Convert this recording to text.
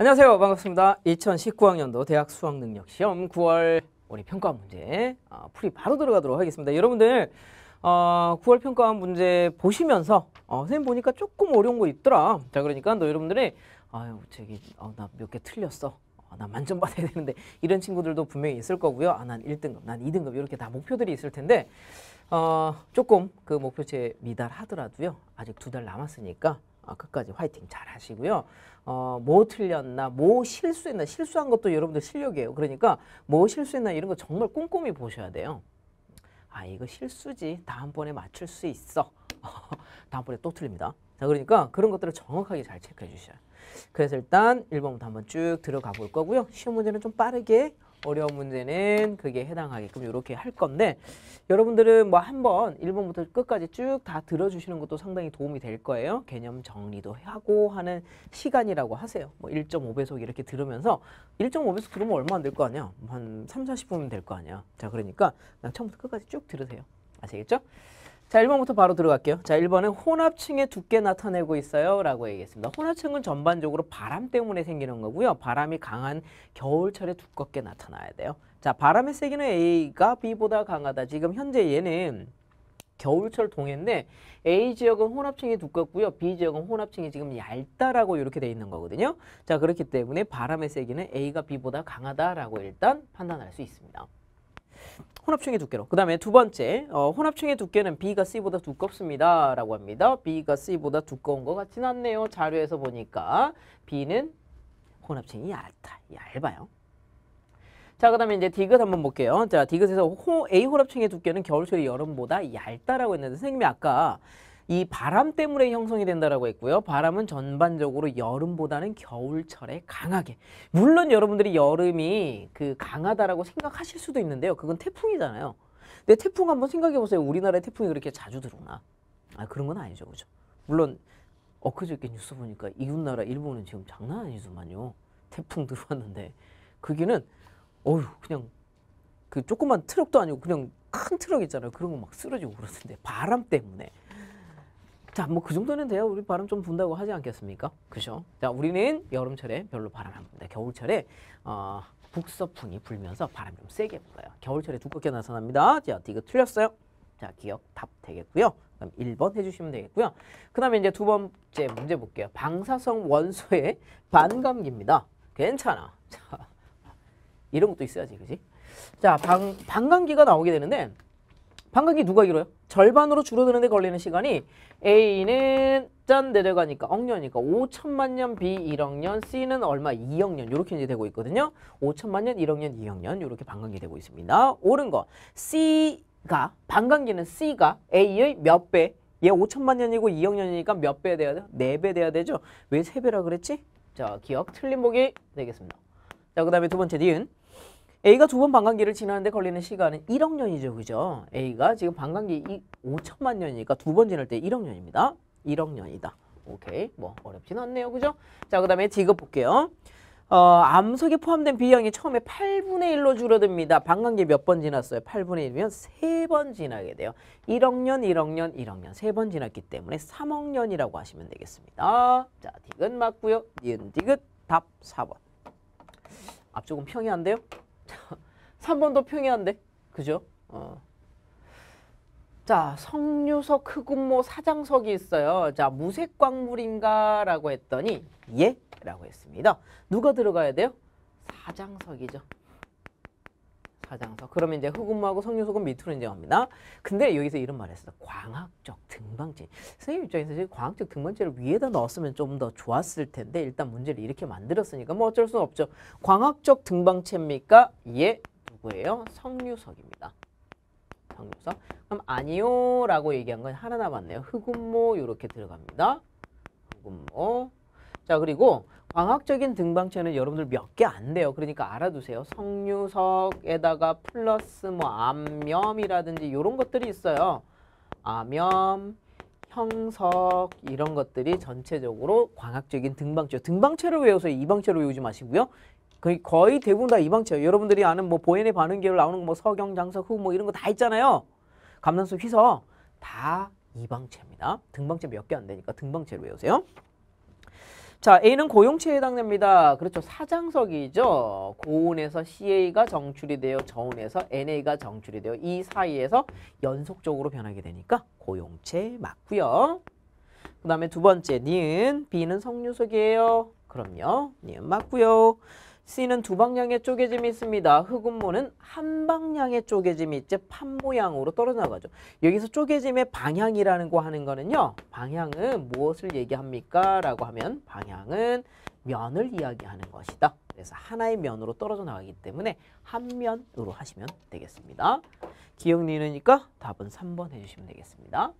안녕하세요. 반갑습니다. 2019학년도 대학 수학능력 시험 9월 우리 평가 문제 어, 풀이 바로 들어가도록 하겠습니다. 여러분들 어, 9월 평가 문제 보시면서 어, 선생님 보니까 조금 어려운 거 있더라. 자 그러니까 너 여러분들이 아유 저기 어, 나몇 개 틀렸어. 어, 나 만점 받아야 되는데 이런 친구들도 분명히 있을 거고요. 아, 난 1등급, 난 2등급 이렇게 다 목표들이 있을 텐데 어, 조금 그 목표치에 미달하더라도요. 아직 두 달 남았으니까 어, 끝까지 화이팅 잘 하시고요. 어, 뭐 틀렸나, 뭐 실수했나, 실수한 것도 여러분들 실력이에요. 그러니까 뭐 실수했나 이런 거 정말 꼼꼼히 보셔야 돼요. 아, 이거 실수지. 다음번에 맞출 수 있어. 다음번에 또 틀립니다. 자, 그러니까 그런 것들을 정확하게 잘 체크해 주셔야 돼요. 그래서 일단 1번부터 한번 쭉 들어가 볼 거고요. 시험 문제는 좀 빠르게 어려운 문제는 그게 해당하게끔 이렇게 할 건데 여러분들은 뭐 한번 1번부터 끝까지 쭉 다 들어주시는 것도 상당히 도움이 될 거예요. 개념 정리도 하고 하는 시간이라고 하세요. 뭐 1.5배속 이렇게 들으면서 1.5배속 들으면 얼마 안 될 거 아니야. 한 3, 40분이면 될 거 아니야. 자 그러니까 그냥 처음부터 끝까지 쭉 들으세요. 아시겠죠? 자, 1번부터 바로 들어갈게요. 자, 1번은 혼합층의 두께 나타내고 있어요. 라고 얘기했습니다. 혼합층은 전반적으로 바람 때문에 생기는 거고요. 바람이 강한 겨울철에 두껍게 나타나야 돼요. 자, 바람의 세기는 A가 B보다 강하다. 지금 현재 얘는 겨울철 동해인데 A 지역은 혼합층이 두껍고요. B 지역은 혼합층이 지금 얇다라고 이렇게 돼 있는 거거든요. 자 그렇기 때문에 바람의 세기는 A가 B보다 강하다라고 일단 판단할 수 있습니다. 혼합층의 두께로. 그 다음에 두 번째, 어, 혼합층의 두께는 B가 C보다 두껍습니다. 라고 합니다. B가 C보다 두꺼운 것 같진 않네요. 자료에서 보니까 B는 혼합층이 얇다. 얇아요. 자, 그 다음에 이제 디귿 한번 볼게요. 자, 디귿에서 호, A 혼합층의 두께는 겨울철이 여름보다 얇다라고 했는데 선생님이 아까 이 바람 때문에 형성이 된다라고 했고요. 바람은 전반적으로 여름보다는 겨울철에 강하게. 물론 여러분들이 여름이 그 강하다라고 생각하실 수도 있는데요. 그건 태풍이잖아요. 근데 태풍 한번 생각해 보세요. 우리나라에 태풍이 그렇게 자주 들어오나? 아, 그런 건 아니죠. 그죠? 물론 엊그저께 뉴스 보니까 이웃나라 일본은 지금 장난 아니지만요. 태풍 들어왔는데 그기는 어휴 그냥 그 조그만 트럭도 아니고 그냥 큰 트럭 있잖아요. 그런 거 막 쓰러지고 그러는데 바람 때문에 자, 뭐 그 정도는 돼요 우리 바람 좀 분다고 하지 않겠습니까? 그죠? 자, 우리는 여름철에 별로 바람 안 분다. 겨울철에 어, 북서풍이 불면서 바람 좀 세게 불어요. 겨울철에 두껍게 나타납니다. 자, 이거 틀렸어요. 자, 기억 답 되겠고요. 그럼 1번 해주시면 되겠고요. 그 다음에 이제 두 번째 문제 볼게요. 방사성 원소의 반감기입니다. 괜찮아. 자, 이런 것도 있어야지, 그지? 자, 방, 반감기가 나오게 되는데, 반감기 누가 길어요? 절반으로 줄어드는데 걸리는 시간이 A는 짠 내려가니까 네 억년이니까 5천만 년, B 1억 년, C는 얼마 2억 년 이렇게 이제 되고 있거든요. 5천만 년, 1억 년, 2억 년 이렇게 반감기 되고 있습니다. 옳은 거 C가 반감기는 C가 A의 몇 배? 얘 5천만 년이고 2억 년이니까 몇 배 돼야 돼? 4배 돼야 되죠. 왜 3배라 그랬지? 자, 기억 틀린 보기 되겠습니다. 자, 그 다음에 두 번째 니은 A가 두 번방광기를 지나는데 걸리는 시간은 1억 년이죠. 그죠? A가 지금 반감기 5천만 년이니까 두 번 지날 때 1억 년입니다. 1억 년이다. 오케이. 뭐 어렵진 않네요. 그죠? 자, 그다음에 지급 볼게요. 어, 암석이 포함된 비형이 처음에 8분의 1로 줄어듭니다. 반감기 몇 번 지났어요? 8분의 1이면 세 번 지나게 돼요. 1억 년, 1억 년, 1억 년세 번 지났기 때문에 3억 년이라고 하시면 되겠습니다. 자, 디귿 맞고요. 니은 디귿 답 4번. 앞쪽은 평이한데요. 3번도 평이한데. 그죠? 어. 자, 성류석 흑운모 사장석이 있어요. 자, 무색광물인가? 라고 했더니 예? 라고 했습니다. 누가 들어가야 돼요? 사장석이죠. 가장석 그러면 이제 흑음무하고 성류소금 밑으로 인정합니다 근데 여기서 이런 말 했어. 광학적 등반진 선생님 입장에서 지금 광학적 등반진을 위에다 넣었으면 좀 더 좋았을 텐데 일단 문제를 이렇게 만들었으니까 뭐 어쩔 수 없죠. 광학적 등반체입니까 예. 누구예요? 성류석입니다성류석 그럼 아니요 라고 얘기한 건 하나 남았네요. 흑음모 이렇게 들어갑니다. 흑음모. 자 그리고 광학적인 등방체는 여러분들 몇 개 안 돼요. 그러니까 알아두세요. 석류석에다가 플러스 뭐 암염이라든지 이런 것들이 있어요. 암염, 형석 이런 것들이 전체적으로 광학적인 등방체. 등방체를 외워서 이방체를 외우지 마시고요. 거의, 거의 대부분 다 이방체예요. 여러분들이 아는 뭐 보현의 반응계로 나오는 뭐 석영, 장석, 후 뭐 이런 거 다 있잖아요. 감산석, 휘석 다 이방체입니다. 등방체 몇 개 안 되니까 등방체로 외우세요. 자, A는 고용체에 해당됩니다. 그렇죠. 사장석이죠. 고온에서 CA가 정출이 되어 저온에서 NA가 정출이 되어 이 사이에서 연속적으로 변하게 되니까 고용체 맞고요. 그 다음에 두 번째, 니은. B는 석류석이에요 그럼요. 니은 맞고요. C는 두 방향의 쪼개짐이 있습니다. 흑음모는한 방향의 쪼개짐이 있지 판 모양으로 떨어져 나가죠. 여기서 쪼개짐의 방향이라는 거 하는 거는요. 방향은 무엇을 얘기합니까? 라고 하면 방향은 면을 이야기하는 것이다. 그래서 하나의 면으로 떨어져 나가기 때문에 한 면으로 하시면 되겠습니다. 기억 니느니까 답은 3번 해주시면 되겠습니다.